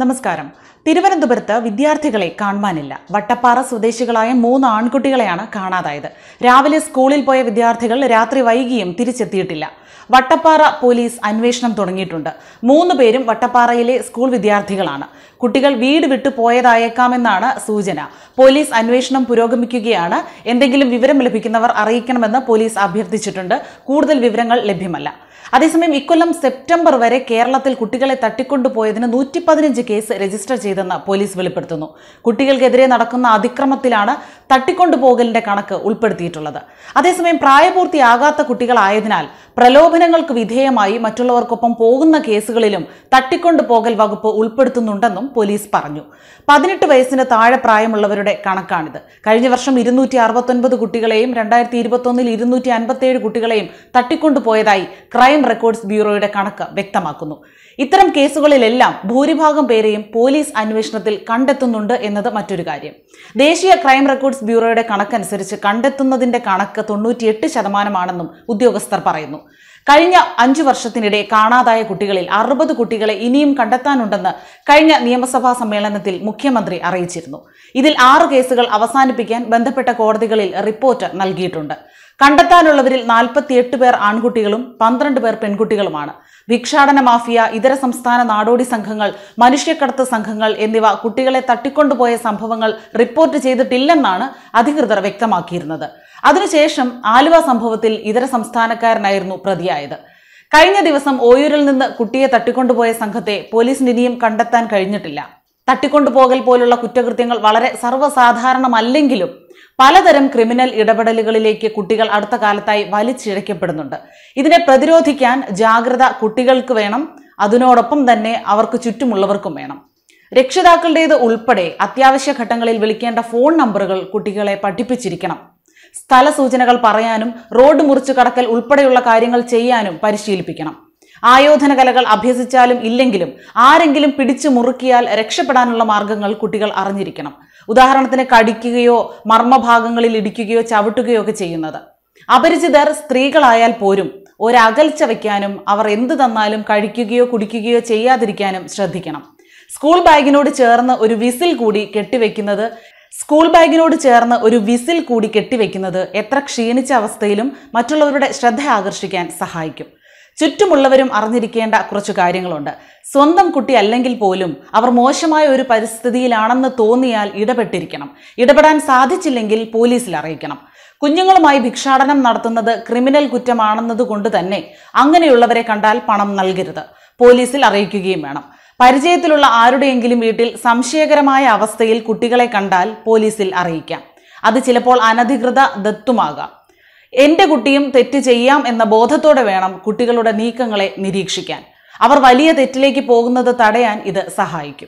നമസ്കാരം തിരുവനന്തപുരത്ത് വിദ്യാർത്ഥികളെ കാണുവാനില്ല വട്ടപ്പാറ സ്വദേശികളായ മൂന്ന് ആൺകുട്ടികളെയാണ് കാണാതായത് രാവിലെ സ്കൂളിൽ പോയ വിദ്യാർത്ഥികൾ രാത്രി വൈകിയും തിരിച്ചെത്തിയിട്ടില്ല വട്ടപ്പാറ പോലീസ് അന്വേഷണം തുടങ്ങിയിട്ടുണ്ട് മൂന്ന് പേരും വട്ടപ്പാറയിലെ സ്കൂൾ വിദ്യാർത്ഥികളാണ് കുട്ടികൾ വീട് വിട്ടു പോയതായേക്കാമെന്നാണ് സൂചന പോലീസ് അന്വേഷണം പുരോഗമിക്കുകയാണ് എന്തെങ്കിലും വിവരം ലഭിക്കുന്നവർ അറിയിക്കണമെന്ന് പോലീസ് അഭ്യർത്ഥിച്ചിട്ടുണ്ട് കൂടുതൽ വിവരങ്ങൾ ലഭ്യമല്ല അതേസമയം ഇക്കൊല്ലം സെപ്റ്റംബർ വരെ കേരളത്തിൽ കുട്ടികളെ തട്ടിക്കൊണ്ടുപോയതിന് നൂറ്റി പതിനഞ്ച് കേസ് രജിസ്റ്റർ ചെയ്തെന്ന് പോലീസ് വെളിപ്പെടുത്തുന്നു കുട്ടികൾക്കെതിരെ നടക്കുന്ന അതിക്രമത്തിലാണ് തട്ടിക്കൊണ്ടുപോകലിന്റെ കണക്ക് ഉൾപ്പെടുത്തിയിട്ടുള്ളത് അതേസമയം പ്രായപൂർത്തിയാകാത്ത കുട്ടികളായതിനാൽ പ്രലോഭനങ്ങൾക്ക് വിധേയമായി മറ്റുള്ളവർക്കൊപ്പം പോകുന്ന കേസുകളിലും തട്ടിക്കൊണ്ടുപോകൽ വകുപ്പ് ഉൾപ്പെടുത്തുന്നുണ്ടെന്നും പോലീസ് പറഞ്ഞു പതിനെട്ട് വയസ്സിന് താഴെ പ്രായമുള്ളവരുടെ കണക്കാണിത് കഴിഞ്ഞ വർഷം ഇരുന്നൂറ്റി അറുപത്തൊൻപത് കുട്ടികളെയും രണ്ടായിരത്തി ഇരുപത്തൊന്നിൽ ഇരുന്നൂറ്റി അൻപത്തേഴ് കുട്ടികളെയും തട്ടിക്കൊണ്ടുപോയതായി ക്രൈം റെക്കോർഡ്സ് ബ്യൂറോയുടെ കണക്ക് വ്യക്തമാക്കുന്നു ഇത്തരം കേസുകളിലെല്ലാം ഭൂരിഭാഗം പേരെയും പോലീസ് അന്വേഷണത്തിൽ കണ്ടെത്തുന്നുണ്ട് എന്നത് മറ്റൊരു കാര്യം ദേശീയ ക്രൈം റെക്കോർഡ്സ് ബ്യൂറോയുടെ കണക്കനുസരിച്ച് കണ്ടെത്തുന്നതിന്റെ കണക്ക് തൊണ്ണൂറ്റിയെട്ട് ശതമാനമാണെന്നും ഉദ്യോഗസ്ഥർ പറയുന്നു കഴിഞ്ഞ അഞ്ചു വർഷത്തിനിടെ കാണാതായ കുട്ടികളിൽ അറുപത് കുട്ടികളെ ഇനിയും കണ്ടെത്താനുണ്ടെന്ന് കഴിഞ്ഞ നിയമസഭാ സമ്മേളനത്തിൽ മുഖ്യമന്ത്രി അറിയിച്ചിരുന്നു ഇതിൽ ആറ് കേസുകൾ അവസാനിപ്പിക്കാൻ ബന്ധപ്പെട്ട കോടതികളിൽ റിപ്പോർട്ട് നൽകിയിട്ടുണ്ട് കണ്ടെത്താനുള്ളവരിൽ നാൽപ്പത്തിയെട്ട് പേർ ആൺകുട്ടികളും പന്ത്രണ്ട് പേർ പെൺകുട്ടികളുമാണ് ഭിക്ഷാടന മാഫിയ ഇതര സംസ്ഥാന നാടോടി സംഘങ്ങൾ മനുഷ്യക്കടത്ത് സംഘങ്ങൾ എന്നിവ കുട്ടികളെ തട്ടിക്കൊണ്ടുപോയ സംഭവങ്ങൾ റിപ്പോർട്ട് ചെയ്തിട്ടില്ലെന്നാണ് അധികൃതർ വ്യക്തമാക്കിയിരുന്നത് അതിനുശേഷം ആലുവ സംഭവത്തിൽ ഇതര സംസ്ഥാനക്കാരനായിരുന്നു പ്രതിയായി പിടിയിലായത് കഴിഞ്ഞ ദിവസം ഓയൂരിൽ നിന്ന് കുട്ടിയെ തട്ടിക്കൊണ്ടുപോയ സംഘത്തെ പോലീസിന് ഇനിയും കണ്ടെത്താൻ കഴിഞ്ഞിട്ടില്ല തട്ടിക്കൊണ്ടുപോകൽ പോലുള്ള കുറ്റകൃത്യങ്ങൾ വളരെ സർവ്വസാധാരണമല്ലെങ്കിലും പലതരം ക്രിമിനൽ ഇടപെടലുകളിലേക്ക് കുട്ടികൾ അടുത്ത കാലത്തായി വലിച്ചിഴയ്ക്കപ്പെടുന്നുണ്ട് ഇതിനെ പ്രതിരോധിക്കാൻ ജാഗ്രത കുട്ടികൾക്ക് വേണം അതിനോടൊപ്പം തന്നെ അവർക്ക് ചുറ്റുമുള്ളവർക്കും വേണം രക്ഷിതാക്കളുടേത് ഉൾപ്പെടെ അത്യാവശ്യ ഘട്ടങ്ങളിൽ വിളിക്കേണ്ട ഫോൺ നമ്പറുകൾ കുട്ടികളെ പഠിപ്പിച്ചിരിക്കണം സ്ഥല സൂചനകൾ പറയാനും റോഡ് മുറിച്ചു കടക്കൽ ഉൾപ്പെടെയുള്ള കാര്യങ്ങൾ ചെയ്യാനും പരിശീലിപ്പിക്കണം ആയോധന കലകൾ അഭ്യസിച്ചാലും ഇല്ലെങ്കിലും ആരെങ്കിലും പിടിച്ചു മുറുക്കിയാൽ രക്ഷപ്പെടാനുള്ള മാർഗങ്ങൾ കുട്ടികൾ അറിഞ്ഞിരിക്കണം ഉദാഹരണത്തിന് കടിക്കുകയോ മർമ്മഭാഗങ്ങളിൽ ഇടിക്കുകയോ ചവിട്ടുകയോ ഒക്കെ ചെയ്യുന്നത് അപരിചിതർ സ്ത്രീകളായാൽ പോരും ഒരകൽച്ച വയ്ക്കാനും അവർ എന്തു തന്നാലും കഴിക്കുകയോ കുടിക്കുകയോ ചെയ്യാതിരിക്കാനും ശ്രദ്ധിക്കണം സ്കൂൾ ബാഗിനോട് ചേർന്ന് ഒരു വിസിൽ കൂടി കെട്ടിവെക്കുന്നത് സ്കൂൾ ബാഗിനോട് ചേർന്ന് ഒരു വിസിൽ കൂടി കെട്ടിവെക്കുന്നത് എത്ര ക്ഷീണിച്ച അവസ്ഥയിലും മറ്റുള്ളവരുടെ ശ്രദ്ധ ആകർഷിക്കാൻ സഹായിക്കും ചുറ്റുമുള്ളവരും അറിഞ്ഞിരിക്കേണ്ട കുറച്ച് കാര്യങ്ങളുണ്ട് സ്വന്തം കുട്ടി അല്ലെങ്കിൽ പോലും അവർ മോശമായ ഒരു പരിസ്ഥിതിയിലാണെന്ന് തോന്നിയാൽ ഇടപെട്ടിരിക്കണം ഇടപെടാൻ സാധിച്ചില്ലെങ്കിൽ പോലീസിൽ അറിയിക്കണം കുഞ്ഞുങ്ങളുമായി ഭിക്ഷാടനം നടത്തുന്നത് ക്രിമിനൽ കുറ്റമാണെന്നതുകൊണ്ട് തന്നെ അങ്ങനെയുള്ളവരെ കണ്ടാൽ പണം നൽകരുത് പോലീസിൽ അറിയിക്കുകയും വേണം പരിചയത്തിലുള്ള ആരുടെയെങ്കിലും വീട്ടിൽ സംശയകരമായ അവസ്ഥയിൽ കുട്ടികളെ കണ്ടാൽ പോലീസിൽ അറിയിക്കാം അത് ചിലപ്പോൾ അനധികൃത ദത്തുമാകാം എന്റെ കുട്ടിയും തെറ്റ് ചെയ്യാം എന്ന ബോധത്തോടെ വേണം കുട്ടികളുടെ നീക്കങ്ങളെ നിരീക്ഷിക്കാൻ അവർ വലിയ തെറ്റിലേക്ക് പോകുന്നത് തടയാൻ ഇത് സഹായിക്കും